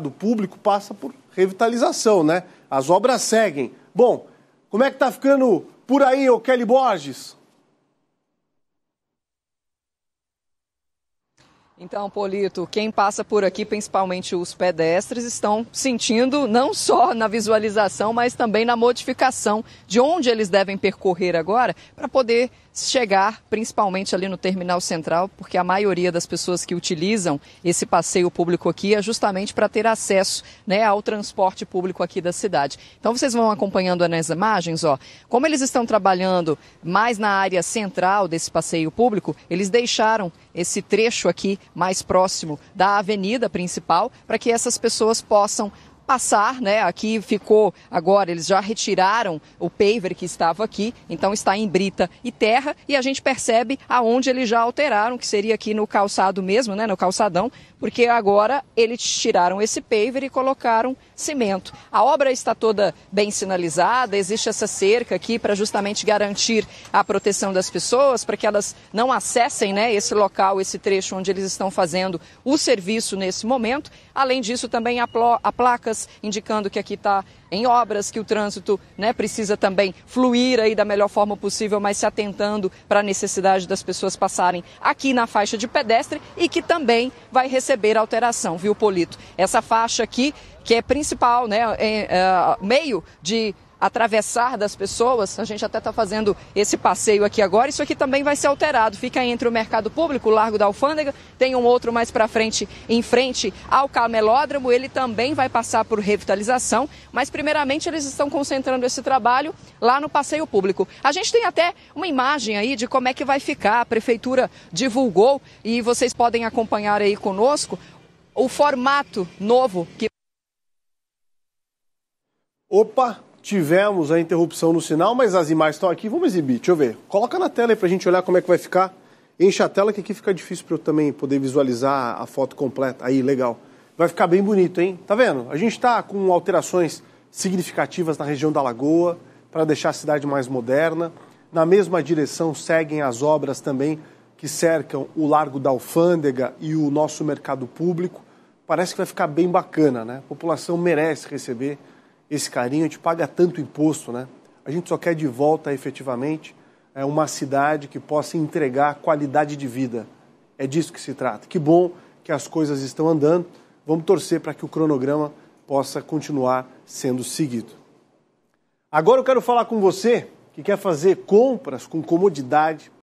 mercado público passa por revitalização, né? As obras seguem. Bom, como é que está ficando por aí, o Kelly Borges? Então, Polito, quem passa por aqui, principalmente os pedestres, estão sentindo não só na visualização, mas também na modificação de onde eles devem percorrer agora para poder chegar, principalmente ali no terminal central, porque a maioria das pessoas que utilizam esse passeio público aqui é justamente para ter acesso né, ao transporte público aqui da cidade. Então vocês vão acompanhando nas imagens, ó, como eles estão trabalhando mais na área central desse passeio público, eles deixaram esse trecho aqui mais próximo da avenida principal, para que essas pessoas possam passar, né? Aqui ficou agora, eles já retiraram o paver que estava aqui, então está em brita e terra, e a gente percebe aonde eles já alteraram, que seria aqui no calçado mesmo, né? No calçadão, porque agora eles tiraram esse paver e colocaram cimento. A obra está toda bem sinalizada, existe essa cerca aqui para justamente garantir a proteção das pessoas, para que elas não acessem, né? Esse local, esse trecho onde eles estão fazendo o serviço nesse momento. Além disso, também a, a placa placas indicando que aqui está em obras, que o trânsito né, precisa também fluir aí da melhor forma possível, mas se atentando para a necessidade das pessoas passarem aqui na faixa de pedestre e que também vai receber alteração, viu, Polito? Essa faixa aqui, que é principal, né, é, é, meio de atravessar das pessoas. A gente até está fazendo esse passeio aqui agora. Isso aqui também vai ser alterado. Fica entre o mercado público, o Largo da Alfândega, tem um outro mais para frente, em frente ao camelódromo. Ele também vai passar por revitalização, mas primeiramente eles estão concentrando esse trabalho lá no passeio público. A gente tem até uma imagem aí de como é que vai ficar. A prefeitura divulgou e vocês podem acompanhar aí conosco o formato novo que Opa, tivemos a interrupção no sinal, mas as imagens estão aqui. Vamos exibir, deixa eu ver. Coloca na tela aí para a gente olhar como é que vai ficar. Enche a tela que aqui fica difícil para eu também poder visualizar a foto completa. Aí, legal. Vai ficar bem bonito, hein? Tá vendo? A gente está com alterações significativas na região da Lagoa para deixar a cidade mais moderna. Na mesma direção seguem as obras também que cercam o Largo da Alfândega e o nosso mercado público. Parece que vai ficar bem bacana, né? A população merece receber esse carinho, a gente paga tanto imposto, né? A gente só quer de volta efetivamente é, uma cidade que possa entregar qualidade de vida. É disso que se trata. Que bom que as coisas estão andando. Vamos torcer para que o cronograma possa continuar sendo seguido. Agora eu quero falar com você que quer fazer compras com comodidade,